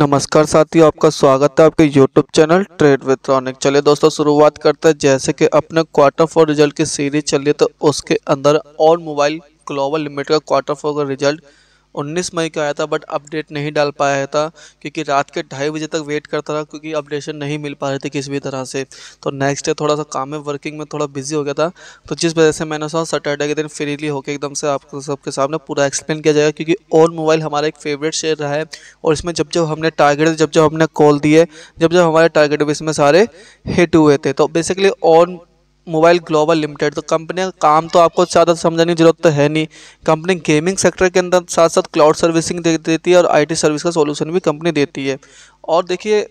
नमस्कार साथियों आपका स्वागत है आपके YouTube channel trade with Ronik चलिए दोस्तों शुरुआत करते हैं जैसे कि अपने क्वार्टर फोर रिजल्ट की सीरीज चलिए तो उसके अंदर और मोबाइल ग्लोबल लिमिटेड का क्वार्टर फोर का रिजल्ट 19 मई का आया था बट अपडेट नहीं डाल पाया था क्योंकि रात के ढाई बजे तक वेट करता रहा क्योंकि अपडेशन नहीं मिल पा रही थी किसी भी तरह से तो नेक्स्ट डे थोड़ा सा काम में वर्किंग में थोड़ा बिजी हो गया था तो जिस वजह से मैंने सोचा सैटरडे के दिन फ्रीली होकर एकदम से आप सबके सामने पूरा एक्सप्लेन किया जाएगा क्योंकि ओन मोबाइल हमारा एक फेवरेट शेयर रहा है और इसमें जब जब हमने टारगेट जब जब हमने कॉल दिए जब जब हमारे टारगेट भी इसमें सारे हिट हुए थे तो basically on mobile global limited तो कंपनी का काम तो आपको ज़्यादा समझने की जरूरत तो है नहीं कंपनी गेमिंग सेक्टर के अंदर साथ साथ क्लाउड सर्विसिंग दे देती है और आईटी सर्विस का सॉल्यूशन भी कंपनी देती है और देखिए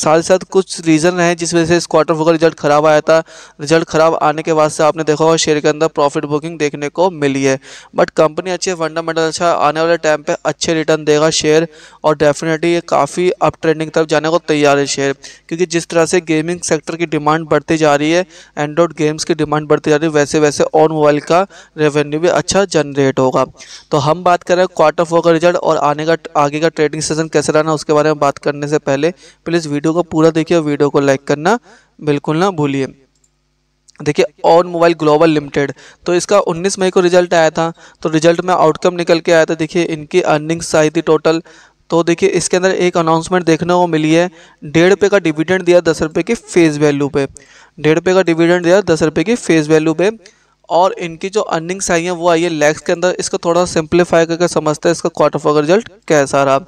साथ ही साथ कुछ रीज़न हैं जिस वजह से इस क्वार्टर फोर का रिजल्ट खराब आया था रिजल्ट खराब आने के बाद से आपने देखा होगा शेयर के अंदर प्रॉफिट बुकिंग देखने को मिली है बट कंपनी अच्छे फंडामेंटल अच्छा आने वाले टाइम पे अच्छे रिटर्न देगा शेयर और डेफिनेटली ये काफ़ी अप ट्रेंडिंग तरफ जाने को तैयार है शेयर क्योंकि जिस तरह से गेमिंग सेक्टर की डिमांड बढ़ती जा रही है एंड्रॉयड गेम्स की डिमांड बढ़ती जा रही है वैसे वैसे ऑन मोबाइल का रेवेन्यू भी अच्छा जनरेट होगा तो हम बात करें क्वार्टर फोर का रिजल्ट और आने का आगे का ट्रेडिंग सेशन कैसे रहना उसके बारे में बात करने से पहले प्लीज़ वीडियो वीडियो को पूरा देखिए और वीडियो को लाइक करना बिल्कुल ना भूलिए देखिए ऑन मोबाइल ग्लोबल लिमिटेड तो इसका 19 मई को रिजल्ट आया था तो रिजल्ट में आउटकम निकल के आया था देखिए इनकी अर्निंग्स आई थी टोटल तो देखिए इसके अंदर एक अनाउंसमेंट देखने को मिली है डेढ़ रुपये का डिविडेंड दिया दस रुपये की फेस वैल्यू पे डेढ़ रुपये का डिविडेंड दिया दस रुपये की फेस वैल्यू पे और इनकी जो अर्निंग्स आई हैं वो आई है लैक्स के अंदर इसको थोड़ा सिंप्लीफाई करके समझते हैं इसका क्वार्टर फोर का रिजल्ट कैसा रहा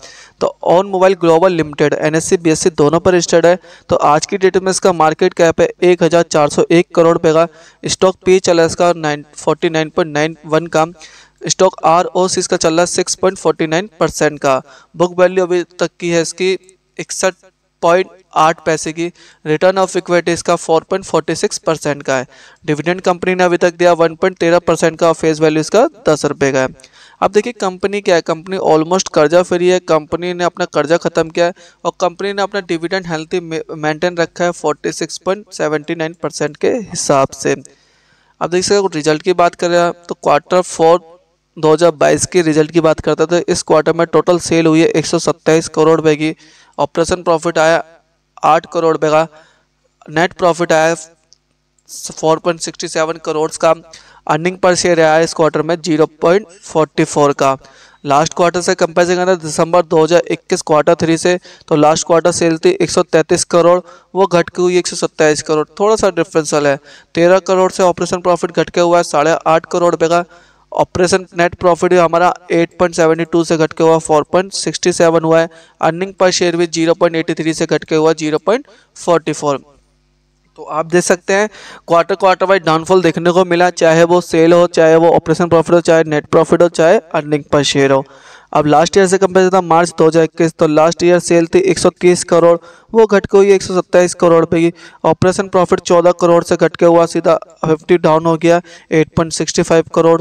तो on mobile global limited N S दोनों पर रजिस्टर्ड है तो आज की डेट में इसका मार्केट कैप है एक हज़ार चार सौ एक करोड़ रुपये का स्टॉक चल चला है इसका nine forty nine point nine one का स्टॉक आर ओ सी इसका चल रहा है six point forty nine percent का बुक वैल्यू अभी तक की है इसकी इकसठ पॉइंट आठ पैसे की रिटर्न ऑफ इक्विटी इसका four point forty six percent का है डिविडेंड कंपनी ने अभी तक दिया वन पॉइंट तेरह परसेंट का फेस वैल्यू इसका दस रुपये का है अब देखिए कंपनी क्या है कंपनी ऑलमोस्ट कर्जा फ्री है कंपनी ने अपना कर्जा खत्म किया है और कंपनी ने अपना डिविडेंड हेल्थी मेंटेन रखा है नाइन परसेंट के हिसाब से अब देखिए रिजल्ट की बात करें तो क्वार्टर फोर 2022 के रिजल्ट की बात करते हैं तो इस क्वार्टर में टोटल सेल हुई है एक करोड़ रुपए की ऑपरेशन प्रॉफिट आया आठ करोड़ रुपये का नेट प्रॉफिट आया four point sixty seven crore का अर्निंग पर शेयर आया इस क्वार्टर में जीरो पॉइंट फोर्टी फोर का लास्ट क्वार्टर से कंपेरिजन करें दिसंबर 2021 क्वार्टर थ्री से तो लास्ट क्वार्टर सेल थी 133 करोड़ वो घट के हुई 127 करोड़ थोड़ा सा डिफरेंसल है 13 करोड़ से ऑपरेशन प्रॉफिट घट के हुआ है साढ़े आठ करोड़ रुपये का ऑपरेशन नेट प्रॉफिट हमारा 8.72 से घट के हुआ 4.67 हुआ है अर्निंग पर शेयर भी 0.83 से घट के हुआ 0.44 तो आप देख सकते हैं क्वार्टर क्वार्टर वाइज डाउनफॉल देखने को मिला चाहे वो सेल हो चाहे वो ऑपरेशन प्रॉफिट हो चाहे नेट प्रॉफिट हो चाहे अर्निंग पर शेयर हो अब लास्ट ईयर से कंपेयर था मार्च 2021 तो लास्ट ईयर सेल थी 131 करोड़ वो घट के हुई सत्ताईस करोड़ पे ऑपरेशन प्रॉफिट 14 करोड़ से घट के हुआ सीधा 50 डाउन हो गया 8.65 करोड़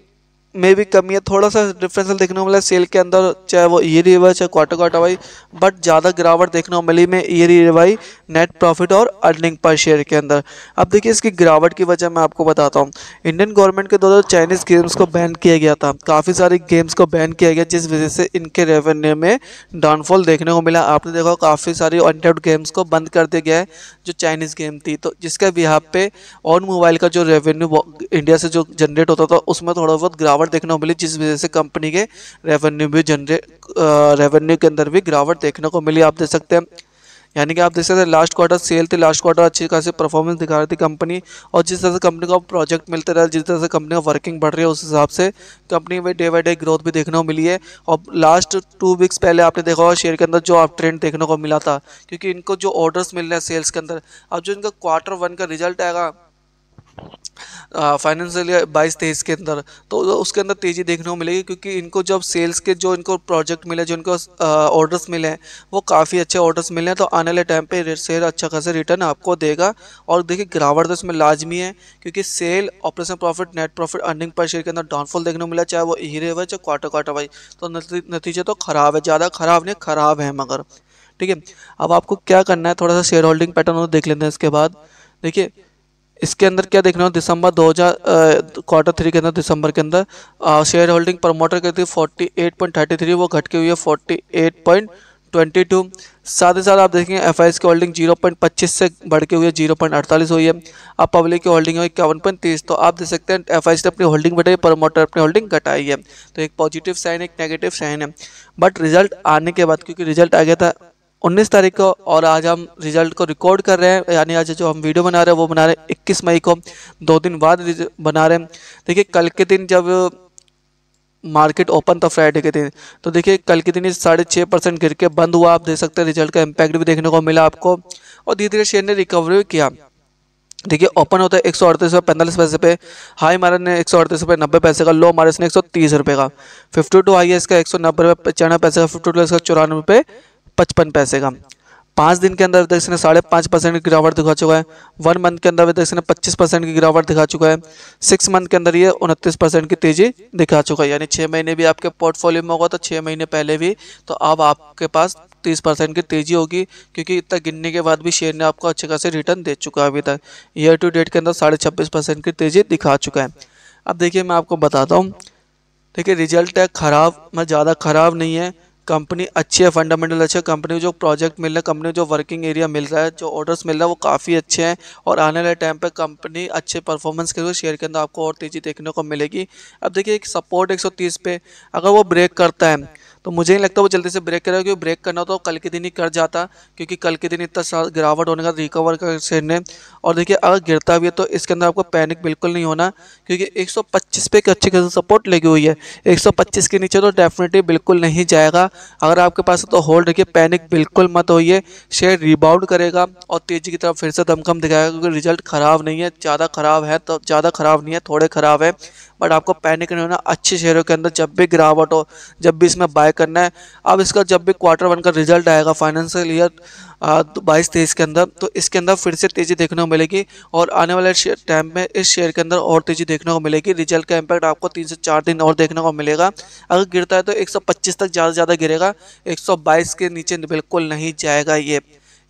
में भी कमी है थोड़ा सा डिफरेंसल देखने को मिला सेल के अंदर चाहे वो ईयरली वाई चाहे क्वार्टर क्वार्टर वाई बट ज़्यादा गिरावट देखने को मिली में ईयरली वाई नेट प्रॉफिट और अर्निंग पर शेयर के अंदर अब देखिए इसकी गिरावट की वजह मैं आपको बताता हूँ इंडियन गवर्नमेंट के द्वारा चाइनीज़ गेम्स को बैन किया गया था काफ़ी सारी गेम्स को बैन किया गया जिस वजह से इनके रेवेन्यू में डाउनफॉल देखने को मिला आपने देखा काफ़ी सारी अनटेड गेम्स को बंद कर दिया गया है जो चाइनीज़ गेम थी तो जिसके बिहार पे ऑन मोबाइल का जो रेवेन्यू इंडिया से जो जनरेट होता था उसमें थोड़ा बहुत गिरावट गिरावट देखने को मिली जिस वजह से कंपनी के रेवेन्यू भी रेवेन्यू के अंदर भी गिरावट देखने को मिली आप देख सकते हैं यानी कि आप देख सकते हैं लास्ट क्वार्टर सेल थी लास्ट क्वार्टर अच्छी खासी परफॉर्मेंस दिखा रही थी कंपनी और जिस तरह से कंपनी को प्रोजेक्ट मिलते रहा जिस तरह से कंपनी का वर्किंग बढ़ रही है उस हिसाब से कंपनी में डे बाई डे ग्रोथ भी देखने को मिली है और लास्ट टू वीक्स पहले आपने देखा होगा शेयर के अंदर जो आप ट्रेंड देखने को मिला था क्योंकि इनको जो ऑर्डर्स मिल रहे हैं सेल्स के अंदर अब जो इनका क्वार्टर वन का रिजल्ट आएगा फाइनेंशियल ईयर बाईस तेईस के अंदर तो उसके अंदर तेज़ी देखने को मिलेगी क्योंकि इनको जब सेल्स के जो इनको प्रोजेक्ट मिले जो इनको ऑर्डर्स मिले हैं वो काफ़ी अच्छे ऑर्डर्स मिले हैं तो आने वाले टाइम पे शेयर अच्छा खासा रिटर्न आपको देगा और देखिए गिरावट तो इसमें लाजमी है क्योंकि sale operation profit net profit earning per share के अंदर डाउनफॉल देखने को मिला चाहे वो हीरे हुए चाहे क्वार्टर क्वार्टर वाइज तो नतीजे तो ख़राब है ज़्यादा ख़राब नहीं ख़राब है मगर ठीक है अब आपको क्या करना है थोड़ा सा शेयर होल्डिंग पैटर्न देख लेते हैं इसके बाद देखिए इसके अंदर क्या देख रहे हो दिसंबर 2000 क्वार्टर थ्री के अंदर दिसंबर के अंदर शेयर होल्डिंग प्रमोटर की थी 48.33 वो घट के हुई है 48.22 साथ ही साथ आप देखेंगे एफ की होल्डिंग 0.25 से बढ़ के हुई है 0.48 हुई है अब पब्लिक की होल्डिंग है इक्यावन तो आप देख सकते हैं एफ ने अपनी होल्डिंग बढ़ाई प्रमोटर अपनी होल्डिंग घटाई है तो एक पॉजिटिव साइन एक नेगेटिव साइन है बट रिजल्ट आने के बाद क्योंकि रिजल्ट आ गया था 19 तारीख को और आज हम रिजल्ट को रिकॉर्ड कर रहे हैं यानी आज जो हम वीडियो बना रहे हैं वो बना रहे हैं 21 मई को दो दिन बाद बना रहे हैं देखिए कल के दिन जब मार्केट ओपन था फ्राइडे के दिन तो देखिए कल के दिन ही साढ़े छः परसेंट गिर के बंद हुआ आप देख सकते हैं रिजल्ट का इम्पैक्ट भी देखने को मिला आपको और धीरे धीरे शेयर ने रिकवरी भी किया देखिए ओपन होता है एक सौ अड़तीस रुपये पैंतालीस पैसे पे हाई मारा ने एक सौ अड़तीस रुपये नब्बे पैसे का लो मारा ने एक सौ तीस रुपये का फिफ्टी टू हाई है इसका एक सौ नब्बे रुपये पचानवे पैसे का फिफ्टी टू इसका चौरानवे रुपये पचपन पैसे का पाँच दिन के अंदर विदेश ने साढ़े पाँच परसेंट की गिरावट दिखा चुका है वन मंथ के अंदर विदेश ने पच्चीस परसेंट की गिरावट दिखा चुका है सिक्स मंथ के अंदर ये उनतीस परसेंट की तेज़ी दिखा चुका है यानी छः महीने भी आपके पोर्टफोलियो में होगा तो छः महीने पहले भी तो अब आपके पास तीस परसेंट की तेज़ी होगी क्योंकि इतना गिनने के बाद भी शेयर ने आपको अच्छे खासे रिटर्न दे चुका है अभी तक ईयर टू डेट के अंदर साढ़े छब्बीस परसेंट की तेज़ी दिखा चुका है अब देखिए मैं आपको बताता हूँ देखिए रिजल्ट है ख़राब मैं मतलब ज़्यादा ख़राब नहीं है कंपनी अच्छी है फंडामेंटल अच्छे कंपनी को जो प्रोजेक्ट मिल रहा है कंपनी को जो वर्किंग एरिया मिल रहा है जो ऑर्डर्स मिल रहा है वो काफ़ी अच्छे हैं और आने वाले टाइम पे कंपनी अच्छे परफॉर्मेंस करके शेयर के अंदर आपको और तेज़ी देखने को मिलेगी अब देखिए एक सपोर्ट 130 पे अगर वो ब्रेक करता है तो मुझे नहीं लगता वो जल्दी से ब्रेक करेगा क्योंकि ब्रेक करना तो कल के दिन ही कर जाता क्योंकि कल के दिन इतना गिरावट होने का रिकवर कर शेयर ने और देखिए अगर गिरता भी है तो इसके अंदर आपको पैनिक बिल्कुल नहीं होना क्योंकि 125 पे एक अच्छी खासी सपोर्ट लगी हुई है 125 के नीचे तो डेफिनेटली बिल्कुल नहीं जाएगा अगर आपके पास तो होल्ड रखिए पैनिक बिल्कुल मत होइए शेयर रिबाउंड करेगा और तेज़ी की तरफ फिर से दमखम दिखाएगा क्योंकि रिजल्ट ख़राब नहीं है ज़्यादा ख़राब है तो ज़्यादा ख़राब नहीं है थोड़े ख़राब है बट आपको पैनिक नहीं होना अच्छे शेयरों के अंदर जब भी गिरावट हो जब भी इसमें बाय करना है अब इसका जब भी क्वार्टर वन का रिजल्ट आएगा फाइनेंशियल ईयर बाईस तेईस के अंदर तो इसके अंदर फिर से तेज़ी देखने को मिलेगी और आने वाले टाइम में इस शेयर के अंदर और तेज़ी देखने को मिलेगी रिजल्ट का इम्पैक्ट आपको तीन से चार दिन और देखने को मिलेगा अगर गिरता है तो एक तक ज़्यादा से ज़्यादा गिरेगा एक के नीचे बिल्कुल नहीं जाएगा ये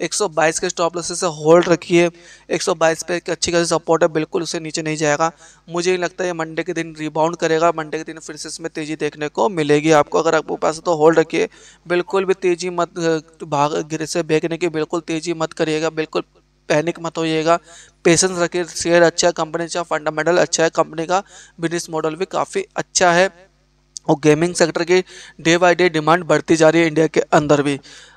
122 के स्टॉप लॉस से होल्ड रखिए 122 पे एक अच्छी खासी सपोर्ट है बिल्कुल उसे नीचे नहीं जाएगा मुझे नहीं लगता है मंडे के दिन रिबाउंड करेगा मंडे के दिन फिर से इसमें तेज़ी देखने को मिलेगी आपको अगर आपको पास तो होल्ड रखिए बिल्कुल भी तेज़ी मत भाग गिर से भेगने की बिल्कुल तेज़ी मत करिएगा बिल्कुल पैनिक मत होइएगा पेशेंस रखिए शेयर अच्छा है कंपनी अच्छा फंडामेंटल अच्छा है कंपनी का बिजनेस मॉडल भी काफ़ी अच्छा है और गेमिंग सेक्टर की डे बाय डे डिमांड बढ़ती जा रही है इंडिया के अंदर भी